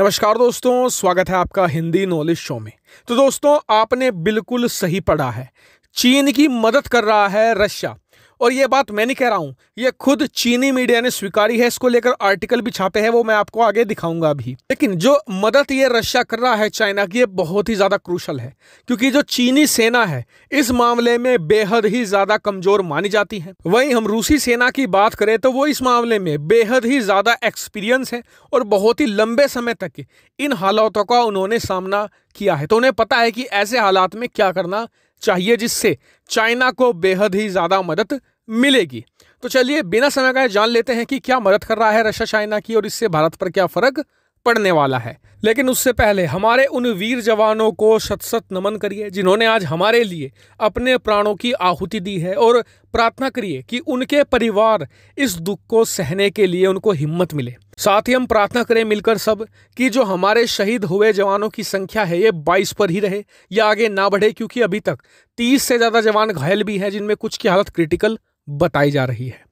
नमस्कार दोस्तों स्वागत है आपका हिंदी नॉलेज शो में तो दोस्तों आपने बिल्कुल सही पढ़ा है चीन की मदद कर रहा है रशिया और ये बात मैं नहीं कह रहा हूँ ये खुद चीनी मीडिया ने स्वीकारी है इसको लेकर आर्टिकल भी छापे हैं वो मैं आपको आगे दिखाऊंगा अभी लेकिन जो मदद ये रशिया कर रहा है चाइना की ये बहुत ही ज़्यादा क्रूशल है क्योंकि जो चीनी सेना है इस मामले में बेहद ही ज़्यादा कमज़ोर मानी जाती है वहीं हम रूसी सेना की बात करें तो वो इस मामले में बेहद ही ज़्यादा एक्सपीरियंस है और बहुत ही लंबे समय तक इन हालातों का उन्होंने सामना किया है तो उन्हें पता है कि ऐसे हालात में क्या करना चाहिए जिससे चाइना को बेहद ही ज़्यादा मदद मिलेगी तो चलिए बिना समय का जान लेते हैं कि क्या मदद कर रहा है रशिया चाइना की और इससे भारत पर क्या फ़र्क पड़ने वाला है लेकिन उससे पहले हमारे उन वीर जवानों को शत शत नमन करिए जिन्होंने आज हमारे लिए अपने प्राणों की आहुति दी है और प्रार्थना करिए कि उनके परिवार इस दुख को सहने के लिए उनको हिम्मत मिले साथ ही हम प्रार्थना करें मिलकर सब कि जो हमारे शहीद हुए जवानों की संख्या है ये 22 पर ही रहे या आगे ना बढ़े क्योंकि अभी तक 30 से ज़्यादा जवान घायल भी हैं जिनमें कुछ की हालत क्रिटिकल बताई जा रही है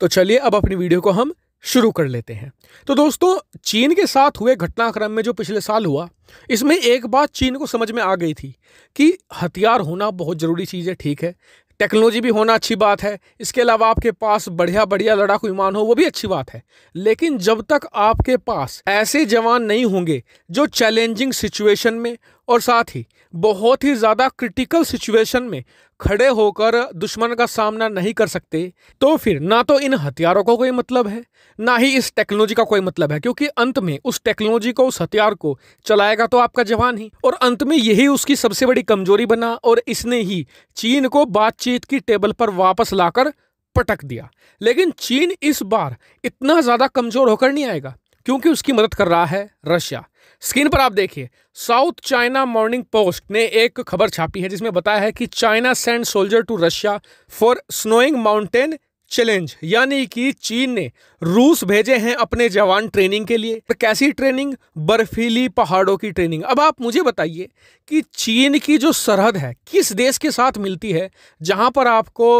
तो चलिए अब अपनी वीडियो को हम शुरू कर लेते हैं तो दोस्तों चीन के साथ हुए घटनाक्रम में जो पिछले साल हुआ इसमें एक बात चीन को समझ में आ गई थी कि हथियार होना बहुत ज़रूरी चीज़ है ठीक है टेक्नोलॉजी भी होना अच्छी बात है इसके अलावा आपके पास बढ़िया बढ़िया लड़ाकू विमान हो वो भी अच्छी बात है लेकिन जब तक आपके पास ऐसे जवान नहीं होंगे जो चैलेंजिंग सिचुएशन में और साथ ही बहुत ही ज़्यादा क्रिटिकल सिचुएशन में खड़े होकर दुश्मन का सामना नहीं कर सकते तो फिर ना तो इन हथियारों का को कोई मतलब है ना ही इस टेक्नोलॉजी का कोई मतलब है क्योंकि अंत में उस टेक्नोलॉजी को उस हथियार को चलाएगा तो आपका जवान ही और अंत में यही उसकी सबसे बड़ी कमजोरी बना और इसने ही चीन को बातचीत की टेबल पर वापस लाकर पटक दिया लेकिन चीन इस बार इतना ज़्यादा कमज़ोर होकर नहीं आएगा क्योंकि उसकी मदद कर रहा है रशिया स्क्रीन पर आप देखिए साउथ चाइना मॉर्निंग पोस्ट ने एक खबर छापी है जिसमें बताया है कि China send soldier to Russia for snowing mountain challenge यानी कि चीन ने रूस भेजे हैं अपने जवान ट्रेनिंग के लिए कैसी ट्रेनिंग बर्फीली पहाड़ों की ट्रेनिंग अब आप मुझे बताइए कि चीन की जो सरहद है किस देश के साथ मिलती है जहां पर आपको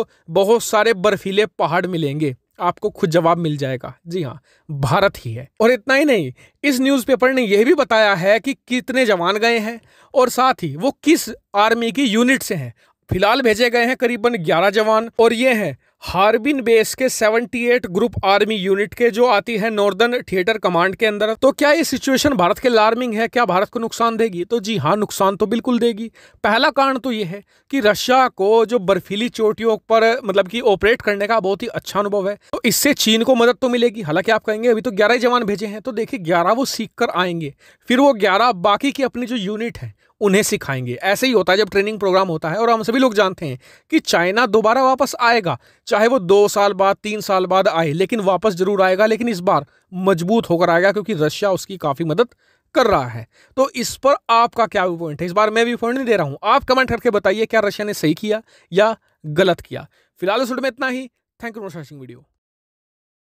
बहुत सारे बर्फीले पहाड़ मिलेंगे आपको खुद जवाब मिल जाएगा जी हाँ भारत ही है और इतना ही नहीं इस न्यूज़पेपर ने यह भी बताया है कि कितने जवान गए हैं और साथ ही वो किस आर्मी की यूनिट से हैं फिलहाल भेजे गए हैं करीबन 11 जवान और ये हैं हार्बिन बेस के 78 ग्रुप आर्मी यूनिट के जो आती है नॉर्दर्न थिएटर कमांड के अंदर तो क्या ये सिचुएशन भारत के लार्मिंग है क्या भारत को नुकसान देगी तो जी हाँ नुकसान तो बिल्कुल देगी पहला कारण तो ये है कि रशिया को जो बर्फीली चोटियों पर मतलब कि ऑपरेट करने का बहुत ही अच्छा अनुभव है तो इससे चीन को मदद तो मिलेगी हालांकि आप कहेंगे अभी तो ग्यारह जवान भेजे हैं तो देखिए ग्यारह वो सीख कर आएंगे फिर वो ग्यारह बाकी की अपनी जो यूनिट है उन्हें सिखाएंगे ऐसे ही होता है जब ट्रेनिंग प्रोग्राम होता है और हम सभी लोग जानते हैं कि चाइना दोबारा वापस आएगा चाहे वो दो साल बाद तीन साल बाद आए लेकिन वापस जरूर आएगा लेकिन इस बार मजबूत होकर आएगा क्योंकि रशिया उसकी काफ़ी मदद कर रहा है तो इस पर आपका क्या व्यू पॉइंट है इस बार मैं व्यू पॉइंट नहीं दे रहा हूँ आप कमेंट करके बताइए क्या रशिया ने सही किया या गलत किया फिलहाल इस में इतना ही thank you for watching video